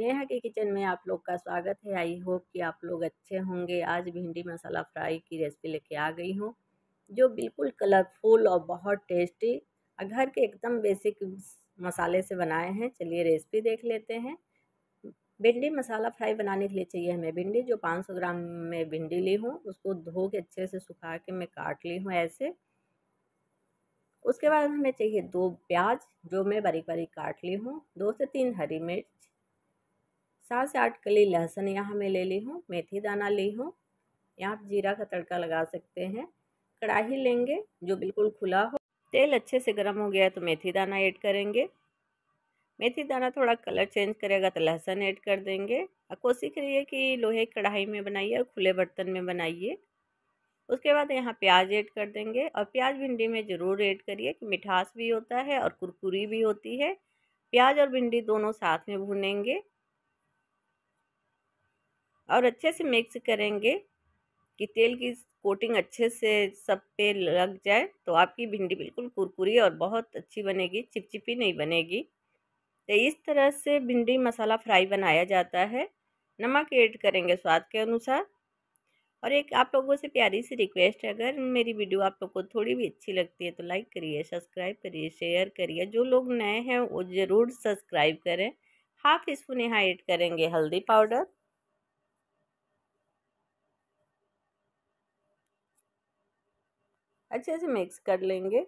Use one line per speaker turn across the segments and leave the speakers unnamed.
नेहा के किचन में आप लोग का स्वागत है आई होप कि आप लोग अच्छे होंगे आज भिंडी मसाला फ्राई की रेसिपी लेके आ गई हूँ जो बिल्कुल कलरफुल और बहुत टेस्टी घर के एकदम बेसिक मसाले से बनाए हैं चलिए रेसिपी देख लेते हैं भिंडी मसाला फ्राई बनाने के लिए चाहिए हमें भिंडी जो 500 ग्राम में भिंडी ली हूँ उसको धो के अच्छे से सुखा के मैं काट ली हूँ ऐसे उसके बाद हमें चाहिए दो प्याज जो मैं बारीक बारीक काट ली हूँ दो से तीन हरी मिर्च सात से आठ कली लहसुन यहाँ मैं ले ली हूँ मेथी दाना ली हूँ यहाँ आप जीरा का तड़का लगा सकते हैं कढ़ाही लेंगे जो बिल्कुल खुला हो तेल अच्छे से गर्म हो गया है तो मेथी दाना ऐड करेंगे मेथी दाना थोड़ा कलर चेंज करेगा तो लहसुन ऐड कर देंगे और कोशिश करिए कि लोहे कढ़ाई में बनाइए और खुले बर्तन में बनाइए उसके बाद यहाँ प्याज ऐड कर देंगे और प्याज भिंडी में ज़रूर ऐड करिए कि मिठास भी होता है और कुरकुरी भी होती है प्याज और भिंडी दोनों साथ में भुनेंगे और अच्छे से मिक्स करेंगे कि तेल की कोटिंग अच्छे से सब पे लग जाए तो आपकी भिंडी बिल्कुल कुरकुरी और बहुत अच्छी बनेगी चिपचिपी नहीं बनेगी तो इस तरह से भिंडी मसाला फ्राई बनाया जाता है नमक ऐड करेंगे स्वाद के अनुसार और एक आप लोगों से प्यारी सी रिक्वेस्ट है अगर मेरी वीडियो आप लोग को थोड़ी भी अच्छी लगती है तो लाइक करिए सब्सक्राइब करिए शेयर करिए जो लोग नए हैं वो ज़रूर सब्सक्राइब करें हाफ स्पून यहाँ ऐड करेंगे हल्दी पाउडर अच्छे से मिक्स कर लेंगे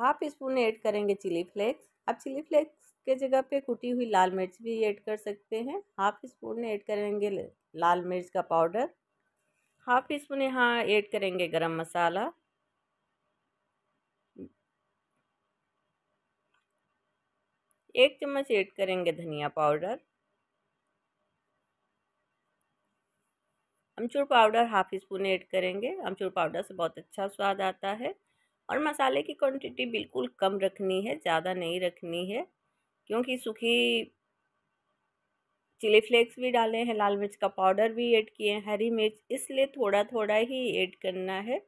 हाफ स्पून ऐड करेंगे चिली फ्लेक्स आप चिली फ्लेक्स के जगह पे कुटी हुई लाल मिर्च भी ऐड कर सकते हैं हाफ स्पून ऐड करेंगे लाल मिर्च का पाउडर हाफ स्पून यहाँ ऐड करेंगे गरम मसाला एक चम्मच ऐड करेंगे धनिया पाउडर अमचूर पाउडर हाफ स्पून ऐड करेंगे अमचूर पाउडर से बहुत अच्छा स्वाद आता है और मसाले की क्वांटिटी बिल्कुल कम रखनी है ज़्यादा नहीं रखनी है क्योंकि सूखी चिली फ्लेक्स भी डाले हैं लाल मिर्च का पाउडर भी ऐड किए हैं हरी मिर्च इसलिए थोड़ा थोड़ा ही ऐड करना है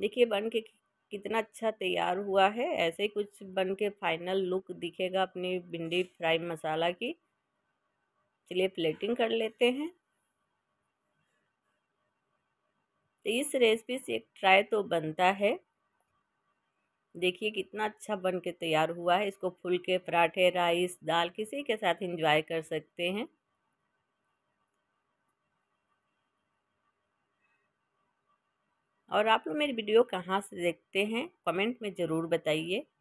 देखिए बन के कितना अच्छा तैयार हुआ है ऐसे ही कुछ बन के फाइनल लुक दिखेगा अपनी भिंडी फ्राई मसाला की चलिए प्लेटिंग कर लेते हैं तो इस रेसिपी से एक ट्राई तो बनता है देखिए कितना अच्छा बन के तैयार हुआ है इसको फुलके पराठे राइस दाल किसी के साथ इंजॉय कर सकते हैं और आप लोग मेरी वीडियो कहाँ से देखते हैं कमेंट में ज़रूर बताइए